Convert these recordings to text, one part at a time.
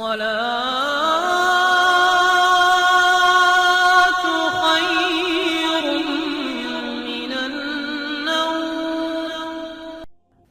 الصلاة خير من النوم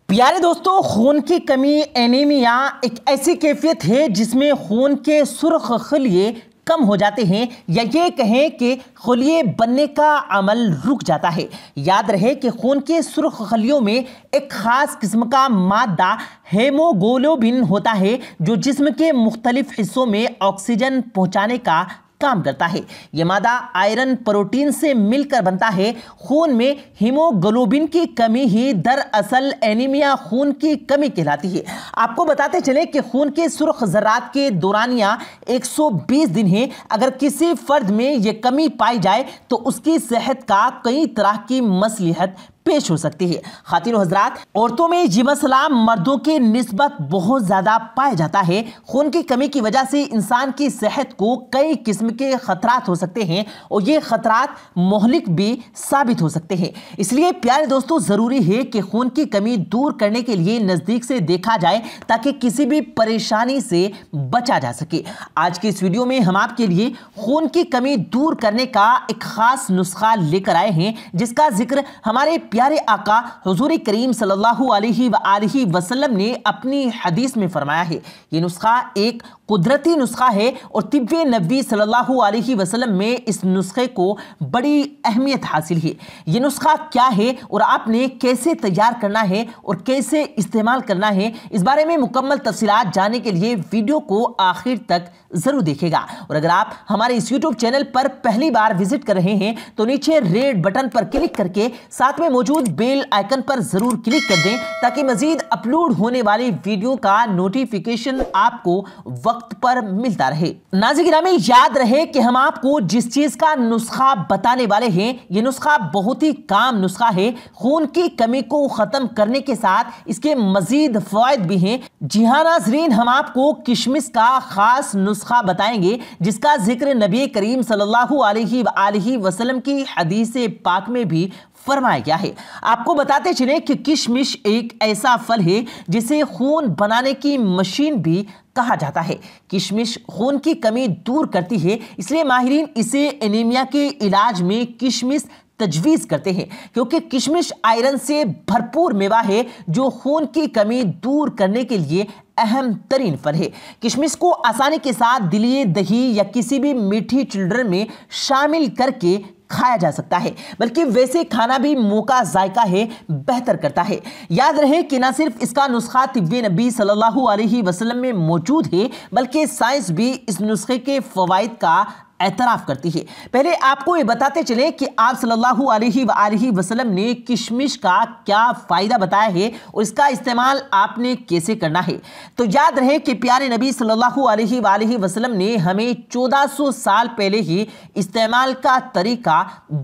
प्यारे दोस्तों खून की कमी एनीमिया एक ऐसी कैफियत है जिसमें खून के सुर्ख खलिए कम हो जाते हैं या ये कहें कि खलिए बनने का अमल रुक जाता है याद रहे कि खून के सुर्ख खलियों में एक ख़ास किस्म का मादा हेमोगोलोबिन होता है जो जिस्म के मुख्तलिफ हिस्सों में ऑक्सीजन पहुँचाने का काम करता है यह मादा आयरन प्रोटीन से मिलकर बनता है खून में हीमोग्लोबिन की कमी ही दरअसल एनीमिया खून की कमी कहलाती है आपको बताते चले कि खून के सुर्ख जरात के दौरानिया 120 दिन है अगर किसी फर्द में यह कमी पाई जाए तो उसकी सेहत का कई तरह की मसलहत पेश हो सकती है खातिन हजरात औरतों में जीवा सलाम मर्दों के नस्बत बहुत ज़्यादा पाया जाता है खून की कमी की वजह से इंसान की सेहत को कई किस्म के ख़तरात हो सकते हैं और ये ख़तरात मोहलिक भी साबित हो सकते हैं इसलिए प्यारे दोस्तों ज़रूरी है कि खून की कमी दूर करने के लिए नज़दीक से देखा जाए ताकि किसी भी परेशानी से बचा जा सके आज की इस वीडियो में हम आपके लिए खून की कमी दूर करने का एक ख़ास नुस्खा लेकर आए हैं जिसका जिक्र हमारे प्यार प्यारे आका हजूर करीम सल्लाम ने अपनी हदीस में फरमाया है ये नुस्खा एक कुदरती नुस्खा है और तिब नबी सल्लल्लाहु वसलम में इस नुस्खे को बड़ी अहमियत हासिल है ये नुस्खा क्या है और आपने कैसे तैयार करना है और कैसे इस्तेमाल करना है इस बारे में मुकम्मल तफसीत जानने के लिए वीडियो को आखिर तक ज़रूर देखेगा और अगर आप हमारे इस यूट्यूब चैनल पर पहली बार विजिट कर रहे हैं तो नीचे रेड बटन पर क्लिक करके साथ में मौजूद मौजूद बेल आइकन पर ज़रूर क्लिक कर दें ताकि मज़ीद अपलोड होने वाली वीडियो का नोटिफिकेशन आपको वक्त पर मिलता रहे नाजिक में याद रहे कि हम आपको जिस चीज़ का नुस्खा बताने वाले हैं ये नुस्खा बहुत ही काम नुस्खा है खून की कमी को ख़त्म करने के साथ इसके मज़ीद फ़वाद भी हैं जी हाँ नाजरीन हम आपको किशमिश का ख़ास नुस्खा बताएंगे जिसका जिक्र नबी करीम सल्लल्लाहु अलैहि वसल्लम की हदीस पाक में भी फरमाया गया है आपको बताते चले कि किशमिश एक ऐसा फल है जिसे खून बनाने की मशीन भी कहा जाता है किशमिश खून की कमी दूर करती है इसलिए माहरीन इसे एनीमिया के इलाज में किशमिश तजवीज़ करते हैं क्योंकि किशमिश आयरन से भरपूर मेवा है जो खून की कमी दूर करने के लिए अहम तरीन फल है किशमिश को आसानी के साथ दिलिए दही या किसी भी मीठी चिल्ड्रन में शामिल करके खाया जा सकता है बल्कि वैसे खाना भी मौका जायका है बेहतर करता है याद रहे कि ना सिर्फ इसका नुस्खा तिब्बे नबी सल्लल्लाहु अलैहि वसल्लम में मौजूद है बल्कि साइंस भी इस नुस्खे के फ़वाद का एतराफ़ करती है पहले आपको ये बताते चले कि आप सल्लल्लाहु अलैहि वसल्लम ने किशमिश का क्या फ़ायदा बताया है और इसका इस्तेमाल आपने कैसे करना है तो याद रहे कि प्यारे नबी सल्लल्लाहु अलैहि वसल्लम ने हमें 1400 साल पहले ही इस्तेमाल का तरीका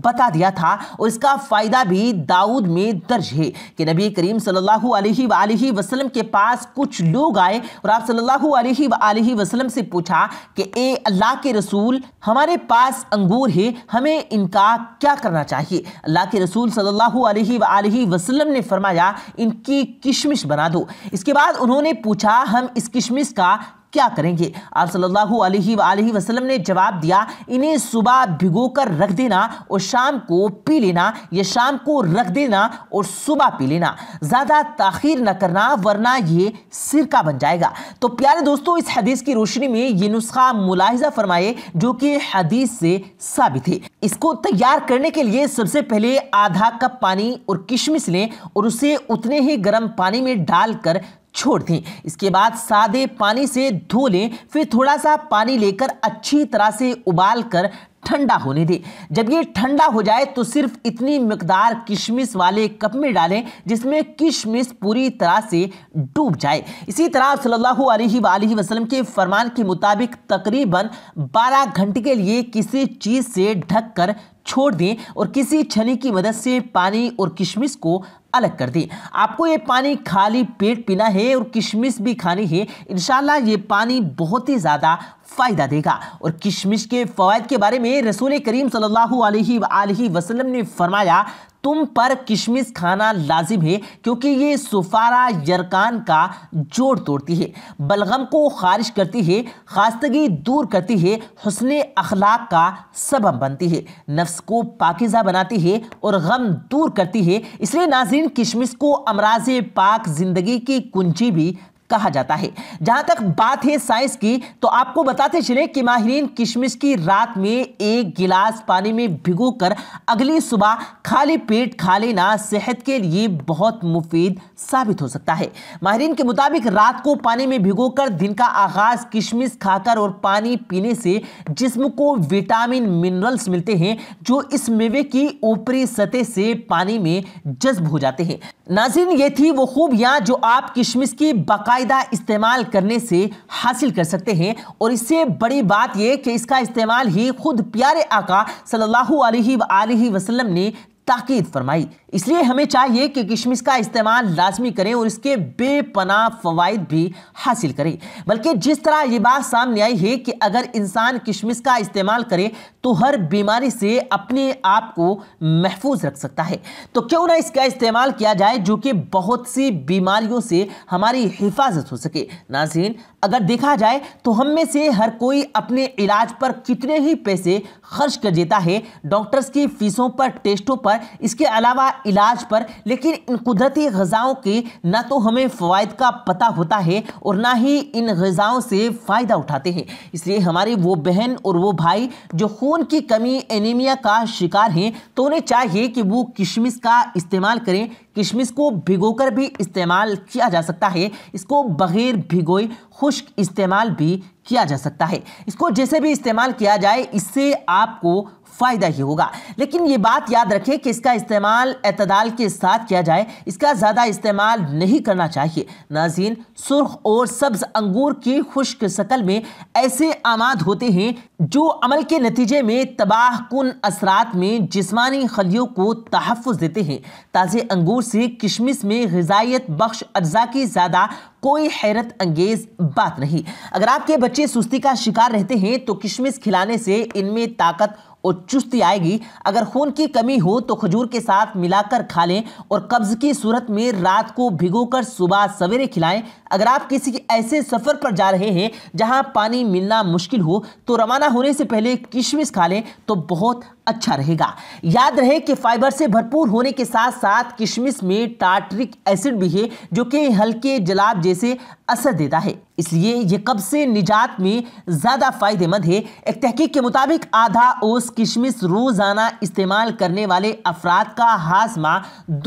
बता दिया था और इसका फ़ायदा भी दाऊद में दर्ज है कि नबी करीम सल्लल्लाहु अलैहि वसल्लम के पास कुछ लोग आए और आप सल्लल्लाहु अलैहि वसल्लम से पूछा कि ए अल्लाह के रसूल हमारे पास अंगूर है हमें इनका क्या करना चाहिए अल्लाह के रसूल सल्लल्लाहु अलैहि वसल्लम ने फरमाया इनकी किशमिश बना दो इसके बाद उन्होंने पूछा हम इस किशमिश का क्या करेंगे आप सल्लल्लाहु अलैहि वसल्लम ने जवाब दिया इन्हें सुबह भिगो कर रख देना और शाम को पी लेना ये शाम को रख देना और सुबह पी लेना ज़्यादा तखिर न करना वरना ये सिरका बन जाएगा तो प्यारे दोस्तों इस हदीस की रोशनी में ये नुस्खा मुलाहिजा फरमाए जो कि हदीस से साबित है इसको तैयार करने के लिए सबसे पहले आधा कप पानी और किशमिश लें और उसे उतने ही गर्म पानी में डालकर छोड़ दें इसके बाद सादे पानी से धो लें फिर थोड़ा सा पानी लेकर अच्छी तरह से उबाल कर ठंडा होने दें जब ये ठंडा हो जाए तो सिर्फ इतनी मकदार किशमिश वाले कप में डालें जिसमें किशमिश पूरी तरह से डूब जाए इसी तरह सल्लल्लाहु अलैहि वसल्लम के फरमान के मुताबिक तकरीबन 12 घंटे के लिए किसी चीज़ से ढककर छोड़ दें और किसी छनी की मदद से पानी और किशमिश को अलग कर दी आपको ये पानी खाली पेट पीना है और किशमिश भी खानी है इनशाला ये पानी बहुत ही ज़्यादा फ़ायदा देगा और किशमिश के फ़वाद के बारे में रसूल करीम सल्लल्लाहु अलैहि वसल्लम ने फरमाया तुम पर किशमिश खाना लाजिम है क्योंकि ये सुफारा यरकान का जोड़ तोड़ती है बलगम को खारिज करती है खास्तगी दूर करती है हसन अखलाक का सबब बनती है नफ्स को पाकिज़ा बनाती है और गम दूर करती है इसलिए नाजिन किशमिश को अमराज पाक ज़िंदगी की कुंजी भी कहा जाता है जहां तक बात है साइंस की तो आपको बताते चले कि माहरीन किशमिश की रात में एक गिलास पानी में भिगोकर अगली सुबह खाली पेट खा लेना सेहत के लिए बहुत मुफीद साबित हो सकता है माहरीन के मुताबिक रात को पानी में भिगोकर दिन का आगाज किशमिश खाकर और पानी पीने से जिस्म को विटामिन मिनरल्स मिलते हैं जो इस मेवे की ऊपरी सतह से पानी में जज्ब हो जाते हैं नाजिन ये थी वो खूबियां जो आप किशमिश की बका बाकायदा इस्तेमाल करने से हासिल कर सकते हैं और इससे बड़ी बात यह कि इसका इस्तेमाल ही खुद प्यारे आका सल्लल्लाहु अलैहि वसल्लम ने ताकीद फरमाई इसलिए हमें चाहिए कि किशमिश का इस्तेमाल लाजमी करें और इसके बेपना फ़वाद भी हासिल करें बल्कि जिस तरह ये बात सामने आई है कि अगर इंसान किशमिश का इस्तेमाल करे तो हर बीमारी से अपने आप को महफूज रख सकता है तो क्यों ना इसका इस्तेमाल किया जाए जो कि बहुत सी बीमारियों से हमारी हिफाजत हो सके नाजीन अगर देखा जाए तो हम में से हर कोई अपने इलाज पर कितने ही पैसे खर्च कर देता है डॉक्टर्स की फीसों पर टेस्टों पर पर इसके अलावा इलाज पर लेकिन इन कुदरती गज़ाओं के ना तो हमें फ़वाद का पता होता है और ना ही इन गज़ाओं से फ़ायदा उठाते हैं इसलिए हमारे वो बहन और वो भाई जो खून की कमी एनीमिया का शिकार हैं तो उन्हें चाहिए कि वो किशमिश का इस्तेमाल करें किशमिश को भिगोकर भी इस्तेमाल किया जा सकता है इसको बग़ैर भिगोए खुश्क इस्तेमाल भी किया जा सकता है इसको जैसे भी इस्तेमाल किया जाए इससे आपको फ़ायदा ही होगा लेकिन ये बात याद रखें कि इसका इस्तेमाल अतदाल के साथ किया जाए इसका ज़्यादा इस्तेमाल नहीं करना चाहिए नाजीन सुर्ख और सब्ज़ अंगूर की खुश्क शक्ल में ऐसे आमाद होते हैं जो अमल के नतीजे में तबाह कन असरात में जिसमानी खलियों को तहफ़ देते हैं ताज़े अंगूर से किशमिश में गजाइत बख्श अज्जा की ज़्यादा कोई हैरत अंगेज बात नहीं अगर आपके बच्चे सुस्ती का शिकार रहते हैं तो किशमिश खिलाने से इनमें ताकत और चुस्ती आएगी अगर खून की कमी हो तो खजूर के साथ मिलाकर खा लें और कब्ज़ की सूरत में रात को भिगोकर सुबह सवेरे खिलाएं अगर आप किसी ऐसे सफ़र पर जा रहे हैं जहां पानी मिलना मुश्किल हो तो रवाना होने से पहले किशमिश खा लें तो बहुत अच्छा रहेगा याद रहे कि फाइबर से भरपूर होने के साथ साथ किशमिश में टार्टरिक एसिड भी है जो कि हल्के जलाब जैसे असर देता है इसलिए ये कब से निजात में ज़्यादा फायदेमंद है एक तहकीक के मुताबिक आधा ओस किशमिश रोज़ाना इस्तेमाल करने वाले अफराद का हाजमा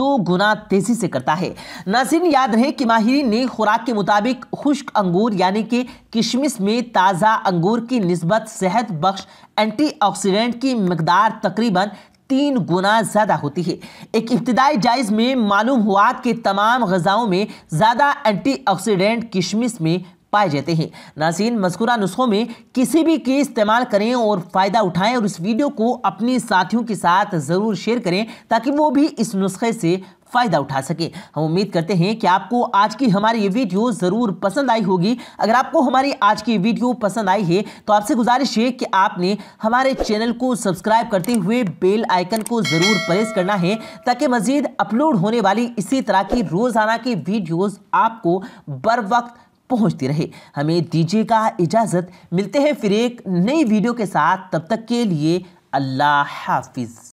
दो गुना तेज़ी से करता है नाजिन याद रहे कि माहरीन ने खुराक के मुताबिक खुश्क अंगूर यानी कि किशमिश में ताज़ा अंगूर की नस्बत सेहत बख्श एंटी की मकदार मकदार तकरीबन तीन गुना ज़्यादा होती है एक इब्तदाई जायज़ में मालूम हुआ कि तमाम गज़ाओं में ज़्यादा एंटी ऑक्सीडेंट किशमिश में पाए जाते हैं नाजीन मस्कुरा नुस्खों में किसी भी के इस्तेमाल करें और फ़ायदा उठाएं और इस वीडियो को अपने साथियों के साथ ज़रूर शेयर करें ताकि वो भी इस नुस्खे से फ़ायदा उठा सके हम उम्मीद करते हैं कि आपको आज की हमारी ये वीडियो ज़रूर पसंद आई होगी अगर आपको हमारी आज की वीडियो पसंद आई है तो आपसे गुजारिश है कि आपने हमारे चैनल को सब्सक्राइब करते हुए बेल आइकन को ज़रूर प्रेस करना है ताकि मज़ीद अपलोड होने वाली इसी तरह की रोज़ाना की वीडियोज़ आपको बर वक्त पहुंचती रहे हमें दीजिएगा इजाज़त मिलते हैं फिर एक नई वीडियो के साथ तब तक के लिए अल्लाह हाफिज़